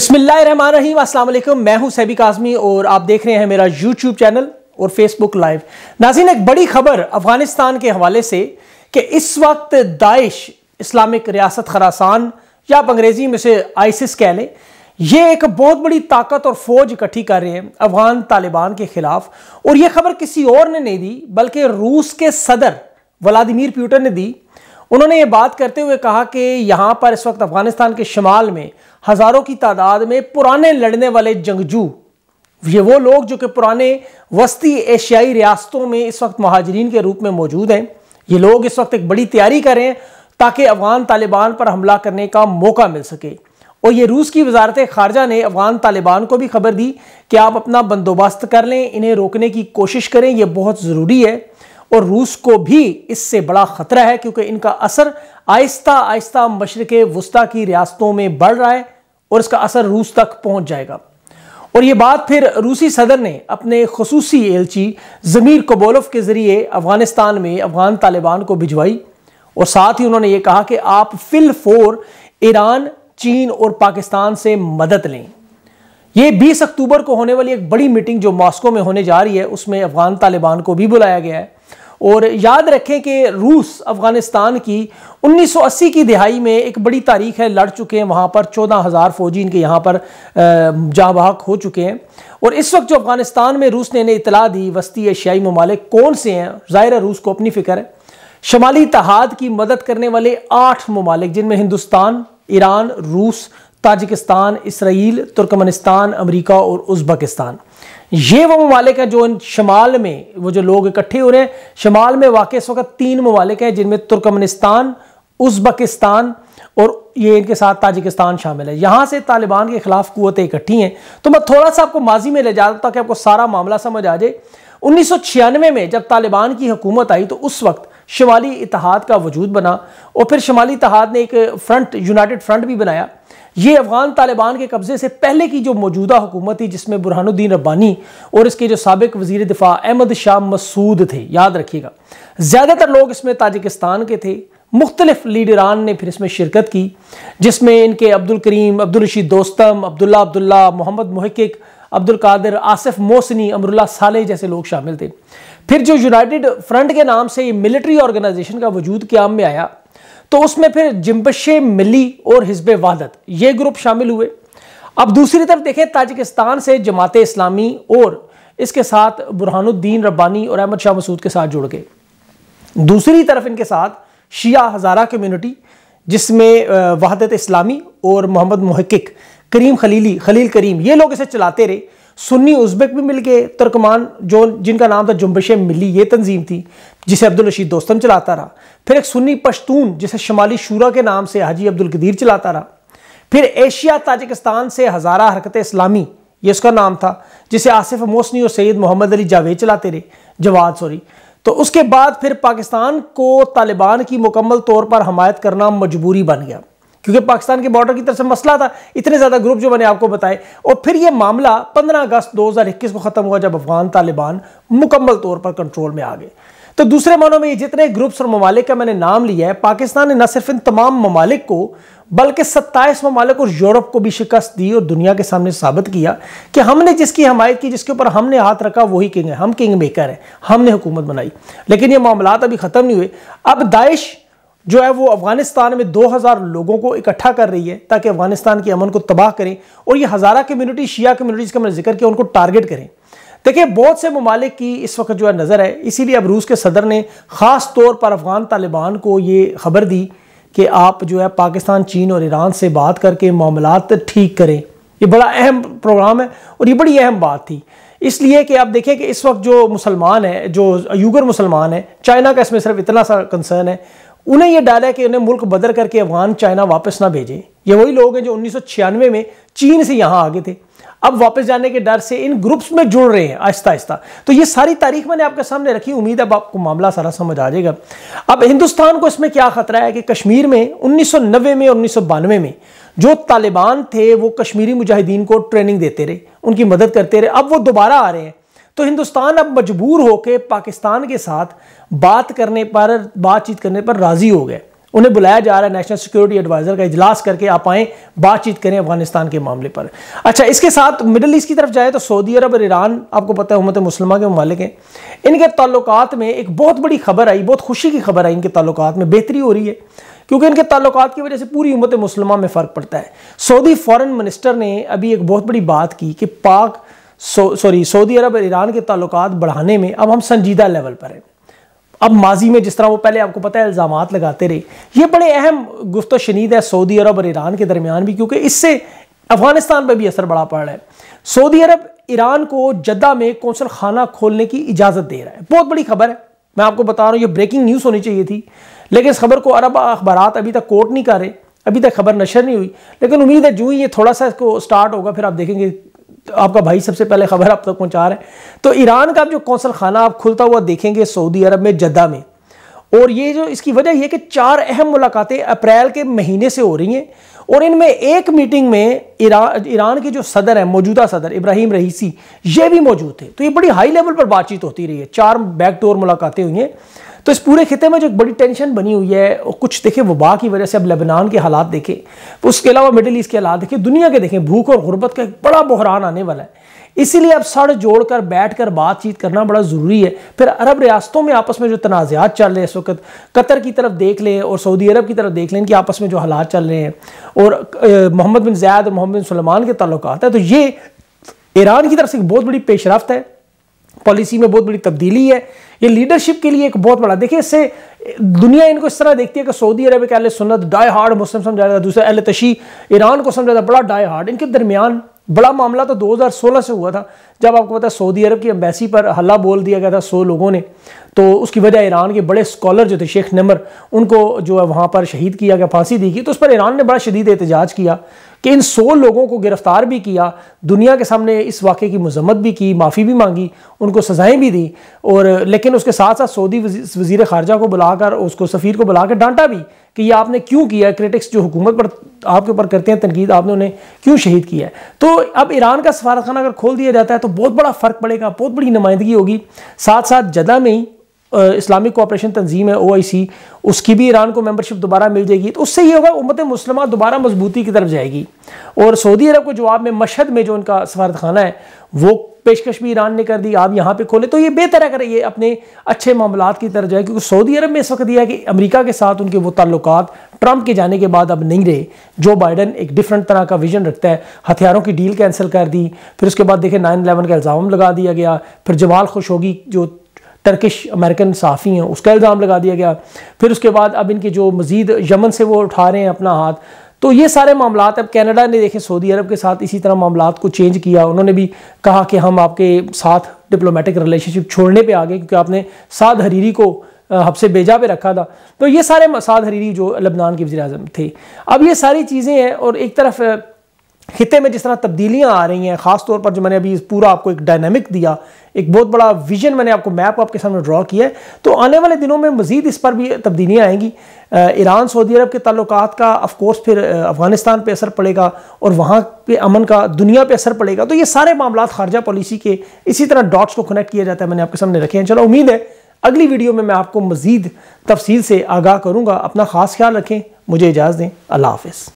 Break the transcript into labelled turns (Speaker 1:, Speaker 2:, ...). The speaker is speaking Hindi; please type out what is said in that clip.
Speaker 1: अस्सलाम वालेकुम मैं हूं सैबी काजमी और आप देख रहे हैं मेरा यूट्यूब चैनल और फेसबुक लाइव नाजीन एक बड़ी खबर अफगानिस्तान के हवाले से कि इस वक्त दाइश इस्लामिक रियासत खरासान या आप अंग्रेज़ी में से आइसिस कह लें ये एक बहुत बड़ी ताकत और फौज इकट्ठी कर रहे हैं अफगान तालिबान के खिलाफ और यह खबर किसी और ने नहीं दी बल्कि रूस के सदर व्लादिमीर प्यूटन ने दी उन्होंने ये बात करते हुए कहा कि यहाँ पर इस वक्त अफगानिस्तान के शमाल में हजारों की तादाद में पुराने लड़ने वाले जंगजू ये वो लोग जो कि पुराने वस्ती एशियाई रियासतों में इस वक्त महाजरीन के रूप में मौजूद हैं ये लोग इस वक्त एक बड़ी तैयारी कर रहे हैं ताकि अफगान तालिबान पर हमला करने का मौका मिल सके और ये रूस की वजारत खारजा ने अफगान तालिबान को भी खबर दी कि आप अपना बंदोबस्त कर लें इन्हें रोकने की कोशिश करें यह बहुत ज़रूरी है और रूस को भी इससे बड़ा खतरा है क्योंकि इनका असर आहिस्ता आहिस्ता मशरक़ वस्ती की रियासतों में बढ़ रहा है और इसका असर रूस तक पहुंच जाएगा और ये बात फिर रूसी सदर ने अपने खसूसी एलची जमीर कबोलफ के ज़रिए अफ़गानिस्तान में अफ़गान तालिबान को भिजवाई और साथ ही उन्होंने ये कहा कि आप फिल फोर ईरान चीन और पाकिस्तान से मदद लें ये 20 अक्टूबर को होने वाली एक बड़ी मीटिंग जो मॉस्को में होने जा रही है उसमें अफ़गान तालिबान को भी बुलाया गया है और याद रखें कि रूस अफ़गानिस्तान की 1980 की दिहाई में एक बड़ी तारीख है लड़ चुके हैं वहाँ पर चौदह हज़ार फ़ौजी इनके यहाँ पर जहाँ बहक हो चुके हैं और इस वक्त जो अफ़गानिस्तान में रूस ने इन्हें इतला दी वस्ती एशियाई ममालिक कौन से हैं ज़ाहिर रूस को अपनी फ़िक्र है शमाली तहाद की मदद करने वाले आठ ममालिक जिनमें हिंदुस्तान ईरान रूस ताजिकिस्तान इसराइल तुर्कमनिस्तान अमरीका और उज़्बकिस्तान ये वो ममालिक हैं जो इन शमाल में वो जो लोग इकट्ठे हो रहे हैं शमाल में वाक़ इस वक्त तीन ममालिक हैं जिनमें तुर्कमनिस्तान उज़्बकिस्तान और ये इनके साथ ताजिकिस्तान शामिल है यहाँ से तालिबान के ख़िलाफ़ कुतें इकट्ठी हैं तो मैं थोड़ा सा आपको माजी में ले जाता ताकि आपको सारा मामला समझ आ जाए उन्नीस में जब तालिबान की हुकूमत आई तो उस वक्त शमाली इतिहाद का वजूद बना और फिर शमाली इतिहाद ने एक फ्रंट यूनाइटेड फ्रंट भी बनाया ये अफ़गान तालिबान के कब्ज़े से पहले की जो मौजूदा हुकूमत थी जिसमें बुरहानुद्दीन रब्बानी और इसके जो सबक वजीर दिफा अहमद शाह मसूद थे याद रखिएगा ज़्यादातर लोग इसमें ताजिकिस्तान के थे मुख्तलिफ लीडरान ने फिर इसमें शिरकत की जिसमें इनके अब्दुल करीम अब्दुल रशीद दोस्तम अब्दुल्ला अब्दुल्ला मोहम्मद महक्क अब्दुल कादिर आसिफ मोसनी अमरुल्ला साले जैसे लोग शामिल थे फिर जो यूनाइटेड फ्रंट के नाम से ये मिलिट्री ऑर्गेनाइजेशन का वजूद क्याम में आया तो उसमें फिर जिम्बशे मिली और हिजब वादत ये ग्रुप शामिल हुए अब दूसरी तरफ देखें ताजिकिस्तान से जमात इस्लामी और इसके साथ बुरहानुद्दीन रब्बानी और अहमद शाह मसूद के साथ जुड़ गए दूसरी तरफ इनके साथ शिया हज़ारा कम्यूनिटी जिसमें वहादत इस्लामी और मोहम्मद मोहकिक करीम खलीली खलील करीम ये लोग इसे चलाते रहे सुन्नी उज्बेक भी मिल गए तुर्कमान जो जिनका नाम था जुम्बश मिली ये तंजीम थी जिसे अब्दुल रशीद दोस्तम चलाता रहा फिर एक सुन्नी पश्तून जिसे शमाली शूरा के नाम से हाजी अब्दुल गदीर चलाता रहा फिर एशिया ताजिकिस्तान से हज़ारा हरकत इस्लामी ये उसका नाम था जिसे आसिफ मोसनी और सैद मोहम्मद अली जावेद चलाते रहे जवाद सॉरी तो उसके बाद फिर पाकिस्तान को तालिबान की मुकम्मल तौर पर हमायत करना मजबूरी बन गया क्योंकि पाकिस्तान के बॉर्डर की तरफ से मसला था इतने ज़्यादा ग्रुप जो मैंने आपको बताए और फिर यह मामला पंद्रह अगस्त इक्कीस को ख़त्म हुआ जब अफगान तालिबान मुकम्मल तौर पर कंट्रोल में आ गए तो दूसरे मानों में ये जितने ग्रुप्स और ममालिक का मैंने नाम लिया है पाकिस्तान ने न सिर्फ इन तमाम ममालिक को बल्कि सत्ताईस ममालिक और यूरोप को भी शिकस्त दी और दुनिया के सामने साबित किया कि हमने जिसकी हमायत की जिसके ऊपर हमने हाथ रखा वही किंग है हम किंग मेकर हैं हमने हुकूमत बनाई लेकिन ये मामला अभी ख़त्म नहीं हुए अब दाइश जो है वो अफगानिस्तान में 2000 लोगों को इकट्ठा कर रही है ताकि अफगानिस्तान की अमन को तबाह करें और ये हज़ारा कम्युनिटी शिया कम्युनिटीज़ का मैंने जिक्र किया उनको टारगेट करें देखिए बहुत से ममालिक की इस वक्त जो है नज़र है इसीलिए अब रूस के सदर ने ख़ास तौर पर अफ़गान तालिबान को ये खबर दी कि आप जो है पाकिस्तान चीन और ईरान से बात करके मामला ठीक करें ये बड़ा अहम प्रोग्राम है और ये बड़ी अहम बात थी इसलिए कि आप देखें कि इस वक्त जो मुसलमान है जो यूगर मुसलमान है चाइना का इसमें सिर्फ इतना सा कंसर्न है उन्हें यह डाला है कि उन्हें मुल्क बदल करके अफगान चाइना वापस ना भेजें ये वही लोग हैं जो उन्नीस में चीन से यहाँ आगे थे अब वापस जाने के डर से इन ग्रुप्स में जुड़ रहे हैं आहिस्ता आहिस्ता तो ये सारी तारीख मैंने आपके सामने रखी उम्मीद अब आपको मामला सारा समझ आ जाएगा अब हिंदुस्तान को इसमें क्या खतरा है कि कश्मीर में 1990 में और उन्नीस में जो तालिबान थे वो कश्मीरी मुजाहिदीन को ट्रेनिंग देते रहे उनकी मदद करते रहे अब वो दोबारा आ रहे हैं तो हिंदुस्तान अब मजबूर होकर पाकिस्तान के साथ बात करने पर बातचीत करने पर राज़ी हो गए उन्हें बुलाया जा रहा है नेशनल सिक्योरिटी एडवाइज़र का इजलास करके आप आए बातचीत करें अफगानिस्तान के मामले पर अच्छा इसके साथ मिडल ईस्ट की तरफ जाए तो सऊदी अरब और ईरान आपको पता है उम्मत मुसलमा के ममालिक हैं इनके ताल्लुकात में एक बहुत बड़ी खबर आई बहुत खुशी की खबर आई इनके ताल्लुकात में बेहतरी हो रही है क्योंकि इनके ताल्लुकात की वजह से पूरी उम्मत मुसलमा में फ़र्क पड़ता है सऊदी फॉरन मिनिस्टर ने अभी एक बहुत बड़ी बात की कि पाक सो सॉरी सऊदी अरब और ईरान के ताल्लुक बढ़ाने में अब हम संजीदा लेवल पर हैं अब माजी में जिस तरह वो पहले आपको पता है इल्ज़ाम लगाते रहे ये बड़े अहम गुफ्त शनीद है सऊदी अरब और ईरान के दरमियान भी क्योंकि इससे अफगानिस्तान पर भी असर बड़ा पड़ रहा है सऊदी अरब ईरान को जद्दा में कौंसल खाना खोलने की इजाज़त दे रहा है बहुत बड़ी खबर है मैं आपको बता रहा हूँ ये ब्रेकिंग न्यूज़ होनी चाहिए थी लेकिन इस खबर को अरब अखबार अभी तक कोर्ट नहीं कर रहे अभी तक खबर नशर नहीं हुई लेकिन उम्मीद है जो ही ये थोड़ा सा इसको स्टार्ट होगा फिर आप देखेंगे तो आपका भाई सबसे पहले खबर आप तक तो पहुंचा रहे हैं तो ईरान का जो कौंसल खाना आप खुलता हुआ देखेंगे सऊदी अरब में जद्दा में और ये जो इसकी वजह यह कि चार अहम मुलाकातें अप्रैल के महीने से हो रही हैं और इनमें एक मीटिंग में ईरान ईरान के जो सदर हैं मौजूदा सदर इब्राहिम रईसी ये भी मौजूद थे तो ये बड़ी हाई लेवल पर बातचीत होती रही है चार बैकडोर मुलाकातें हुई हैं तो इस पूरे खत्े में जो एक बड़ी टेंशन बनी हुई है और कुछ देखें वबा की वजह से अब लेबनान के हालात देखें तो उसके अलावा मिडिल ईस्ट के हालात देखें दुनिया के देखें भूख और गुर्बत का एक बड़ा बहरान आने वाला है इसीलिए अब सड़ जोड़ कर बैठ कर बातचीत करना बड़ा ज़रूरी है फिर अरब रियासतों में आपस में जो तनाज़ात चल रहे हैं इस वक्त कतर की तरफ देख लें और सऊदी अरब की तरफ देख लें कि आपस में जो हालात चल रहे हैं और मोहम्मद बिन जैद और मोहम्मद बिन सलमान के ताल्लुक है तो ये ईरान की तरफ से एक बहुत बड़ी पेशरफ है पॉलिसी में बहुत बड़ी तब्दीली है ये लीडरशिप के लिए एक बहुत बड़ा देखिए इससे दुनिया इनको इस तरह देखती है कि सऊदी अरब के अहल सुन्नत डाई हार्ड मुस्लिम समझा जाता है दूसरा अहल तशी ईरान को समझा जाता बड़ा डाई हार्ड इनके दरमियान बड़ा मामला तो 2016 से हुआ था जब आपको पता है सऊदी अरब की अम्बेसी पर हल्ला बोल दिया गया था सौ लोगों ने तो उसकी वजह ईरान के बड़े स्कॉलर जो थे शेख नमर उनको जो है वहाँ पर शहीद किया गया फांसी दी गई तो उस पर ईरान ने बड़ा शदीद एहतजाज किया कि इन सौ लोगों को गिरफ्तार भी किया दुनिया के सामने इस वाक़े की मजम्मत भी की माफ़ी भी मांगी उनको सज़ाएं भी दी और लेकिन उसके साथ साथ सऊदी वजीर खारजा को बुलाकर उसको सफ़ीर को बुलाकर डांटा भी कि ये आपने क्यों किया क्रिटिक्स जो हुकूमत पर आपके ऊपर करते हैं तनकीद आपने उन्हें क्यों शहीद किया है तो अब ईरान का सफारतखाना अगर खोल दिया जाता है तो बहुत बड़ा फ़र्क पड़ेगा बहुत बड़ी नुमाइंदगी होगी साथ साथ जदा में ही इस्लामिक कोऑपरेशन तंजीम है ओआईसी उसकी भी ईरान को मेंबरशिप दोबारा मिल जाएगी तो उससे ये होगा उम्मत मुसलमान दोबारा मजबूती की तरफ जाएगी और सऊदी अरब को जवाब में मशहद में जो उनका सफारतखाना है वो पेशकश भी ईरान ने कर दी आप यहाँ पे खोले तो ये बेहतर है अगर ये अपने अच्छे मामला की तरफ जाए क्योंकि सऊदी अरब में इस वक्त यह कि अमरीका के साथ उनके वो ताल्लुक ट्रंप के जाने के बाद अब नहीं रहे जो बाइडन एक डिफरेंट तरह का विजन रखता है हथियारों की डील कैंसिल कर दी फिर उसके बाद देखे नाइन इलेवन का इल्ज़ाम लगा दिया गया फिर जमाल खुश होगी जो टर्किश अमेरिकन साफ़ी हैं उसका इल्ज़ाम लगा दिया गया फिर उसके बाद अब इनकी जो मज़ीद यमन से वो उठा रहे हैं अपना हाथ तो ये सारे मामला अब कैनेडा ने देखे सऊदी अरब के साथ इसी तरह मामला को चेंज किया उन्होंने भी कहा कि हम आपके साथ डिप्लोमेटिक रिलेशनशिप छोड़ने पर आ गए क्योंकि आपने साद हरीरी को हफ्से बेजा पे रखा था तो ये सारे मसाद हरीरी जो लबनान के वजी अजम थे अब ये सारी चीज़ें हैं और एक तरफ खत्े में जिस तरह तब्दीलियाँ आ रही हैं ख़ासतौर पर जो मैंने अभी पूरा आपको एक डायनमिक दिया एक बहुत बड़ा विजन मैंने आपको मैप आपके सामने ड्रॉ किया है तो आने वाले दिनों में मज़ीद इस पर भी तब्दीलियाँ आएंगी ईरान सऊदी अरब के ताल्लुक का अफकोर्स फिर अफगानिस्तान पर असर पड़ेगा और वहाँ पर अमन का दुनिया पर असर पड़ेगा तो ये सारे मामला खारजा पॉलिसी के इसी तरह डॉट्स को कनेक्ट किया जाता है मैंने आपके सामने रखे हैं चलो उम्मीद है अगली वीडियो में मैं आपको मज़ीद तफसील से आगाह करूँगा अपना ख़ास ख्याल रखें मुझे इजाज़ दें अल्लाह हाफ़